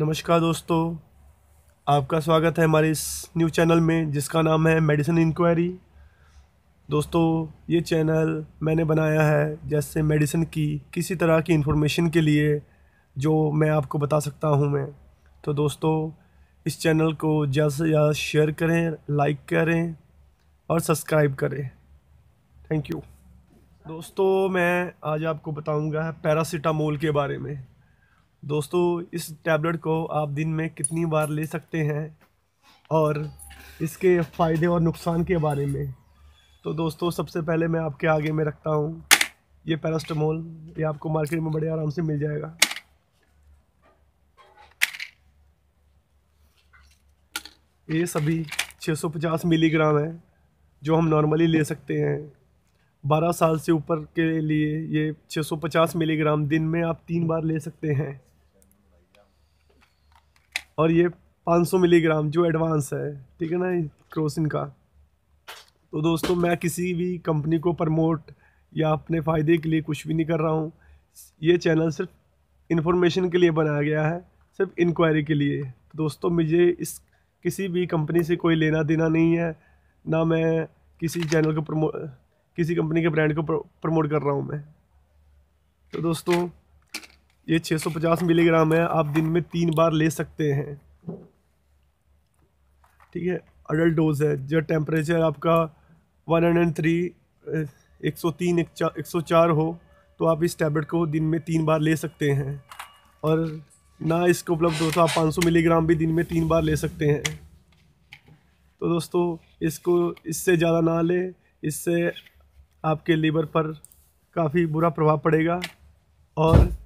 नमस्कार दोस्तों आपका स्वागत है हमारे इस न्यू चैनल में जिसका नाम है मेडिसिन इंक्वायरी दोस्तों ये चैनल मैंने बनाया है जैसे मेडिसिन की किसी तरह की इन्फॉर्मेशन के लिए जो मैं आपको बता सकता हूँ मैं तो दोस्तों इस चैनल को ज़्यादा से ज़्यादा शेयर करें लाइक करें और सब्सक्राइब करें थैंक यू दोस्तों मैं आज आपको बताऊँगा पैरासीटामोल के बारे में दोस्तों इस टैबलेट को आप दिन में कितनी बार ले सकते हैं और इसके फ़ायदे और नुकसान के बारे में तो दोस्तों सबसे पहले मैं आपके आगे में रखता हूँ ये पैरास्टामोल ये आपको मार्केट में बड़े आराम से मिल जाएगा ये सभी 650 मिलीग्राम है जो हम नॉर्मली ले सकते हैं 12 साल से ऊपर के लिए ये 650 मिलीग्राम दिन में आप तीन बार ले सकते हैं और ये 500 मिलीग्राम जो एडवांस है ठीक है ना क्रोसिन का तो दोस्तों मैं किसी भी कंपनी को प्रमोट या अपने फ़ायदे के लिए कुछ भी नहीं कर रहा हूँ ये चैनल सिर्फ इन्फॉर्मेशन के लिए बनाया गया है सिर्फ इंक्वायरी के लिए तो दोस्तों मुझे इस किसी भी कंपनी से कोई लेना देना नहीं है ना मैं किसी चैनल को प्रमो किसी कंपनी के ब्रांड को प्रमोट कर रहा हूँ मैं तो दोस्तों ये 650 मिलीग्राम है आप दिन में तीन बार ले सकते हैं ठीक है अडल्ट डोज है जो टेम्परेचर आपका 103 103 104 हो तो आप इस टैबलेट को दिन में तीन बार ले सकते हैं और ना इसको उपलब्ध हो तो आप 500 मिलीग्राम भी दिन में तीन बार ले सकते हैं तो दोस्तों इसको इससे ज़्यादा ना लें इससे आपके लीवर पर काफ़ी बुरा प्रभाव पड़ेगा और